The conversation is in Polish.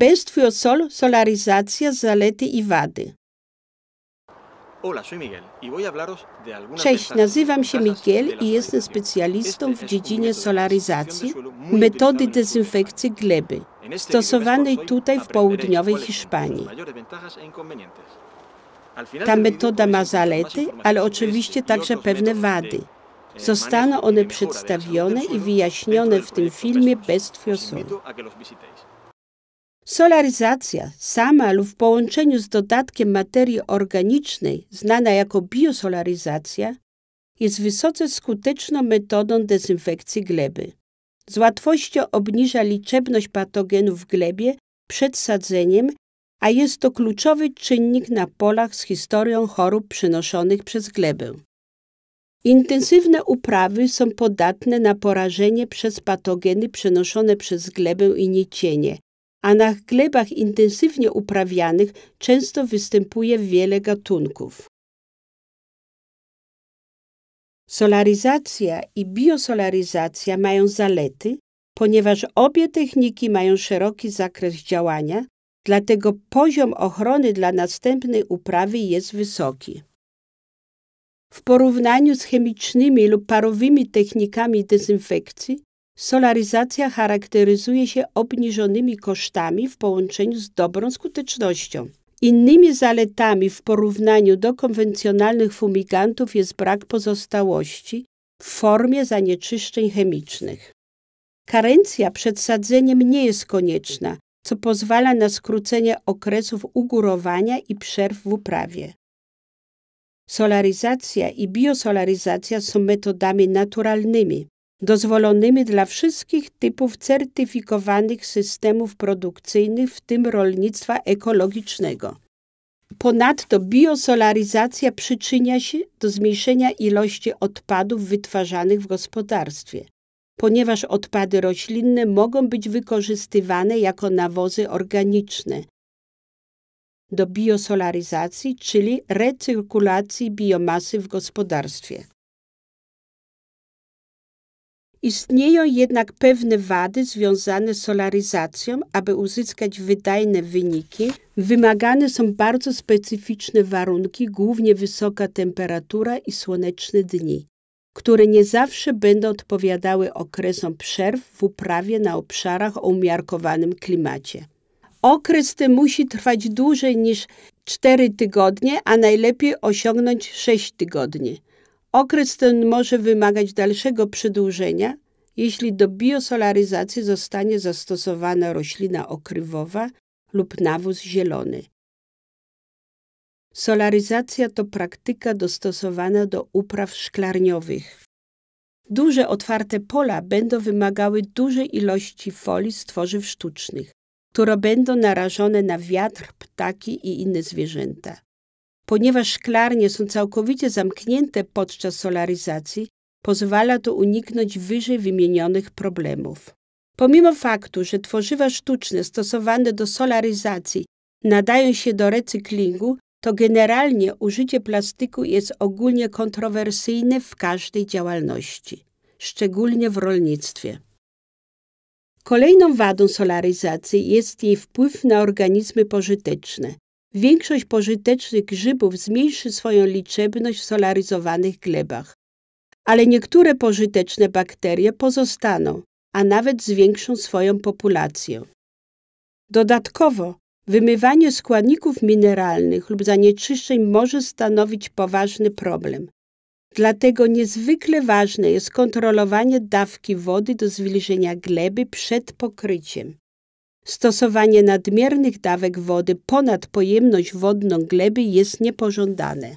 Bez fuel sol solarizacja, zalety i wady. Y Cześć, nazywam się Miguel i jestem specjalistą w dziedzinie solaryzacji, metody dezynfekcji gleby, stosowanej tutaj w południowej Hiszpanii. E Ta metoda ma zalety, ale oczywiście y także pewne wady. Eh, Zostaną y one przedstawione i wyjaśnione w tym filmie bez Fiosol. Solaryzacja sama lub w połączeniu z dodatkiem materii organicznej, znana jako biosolaryzacja, jest wysoce skuteczną metodą dezynfekcji gleby. Z łatwością obniża liczebność patogenów w glebie przed sadzeniem, a jest to kluczowy czynnik na polach z historią chorób przenoszonych przez glebę. Intensywne uprawy są podatne na porażenie przez patogeny przenoszone przez glebę i niecienie, a na glebach intensywnie uprawianych często występuje wiele gatunków. Solaryzacja i biosolaryzacja mają zalety, ponieważ obie techniki mają szeroki zakres działania, dlatego poziom ochrony dla następnej uprawy jest wysoki. W porównaniu z chemicznymi lub parowymi technikami dezynfekcji Solaryzacja charakteryzuje się obniżonymi kosztami w połączeniu z dobrą skutecznością. Innymi zaletami w porównaniu do konwencjonalnych fumigantów jest brak pozostałości w formie zanieczyszczeń chemicznych. Karencja przed sadzeniem nie jest konieczna, co pozwala na skrócenie okresów ugórowania i przerw w uprawie. Solaryzacja i biosolaryzacja są metodami naturalnymi, dozwolonymi dla wszystkich typów certyfikowanych systemów produkcyjnych, w tym rolnictwa ekologicznego. Ponadto biosolaryzacja przyczynia się do zmniejszenia ilości odpadów wytwarzanych w gospodarstwie, ponieważ odpady roślinne mogą być wykorzystywane jako nawozy organiczne. Do biosolaryzacji, czyli recyrkulacji biomasy w gospodarstwie. Istnieją jednak pewne wady związane z solaryzacją. Aby uzyskać wydajne wyniki, wymagane są bardzo specyficzne warunki, głównie wysoka temperatura i słoneczne dni, które nie zawsze będą odpowiadały okresom przerw w uprawie na obszarach o umiarkowanym klimacie. Okres ten musi trwać dłużej niż 4 tygodnie, a najlepiej osiągnąć 6 tygodni. Okres ten może wymagać dalszego przedłużenia, jeśli do biosolaryzacji zostanie zastosowana roślina okrywowa lub nawóz zielony. Solaryzacja to praktyka dostosowana do upraw szklarniowych. Duże otwarte pola będą wymagały dużej ilości folii z tworzyw sztucznych, które będą narażone na wiatr, ptaki i inne zwierzęta. Ponieważ szklarnie są całkowicie zamknięte podczas solaryzacji, pozwala to uniknąć wyżej wymienionych problemów. Pomimo faktu, że tworzywa sztuczne stosowane do solaryzacji nadają się do recyklingu, to generalnie użycie plastiku jest ogólnie kontrowersyjne w każdej działalności, szczególnie w rolnictwie. Kolejną wadą solaryzacji jest jej wpływ na organizmy pożyteczne większość pożytecznych grzybów zmniejszy swoją liczebność w solaryzowanych glebach. Ale niektóre pożyteczne bakterie pozostaną, a nawet zwiększą swoją populację. Dodatkowo, wymywanie składników mineralnych lub zanieczyszczeń może stanowić poważny problem. Dlatego niezwykle ważne jest kontrolowanie dawki wody do zwilżenia gleby przed pokryciem. Stosowanie nadmiernych dawek wody ponad pojemność wodną gleby jest niepożądane.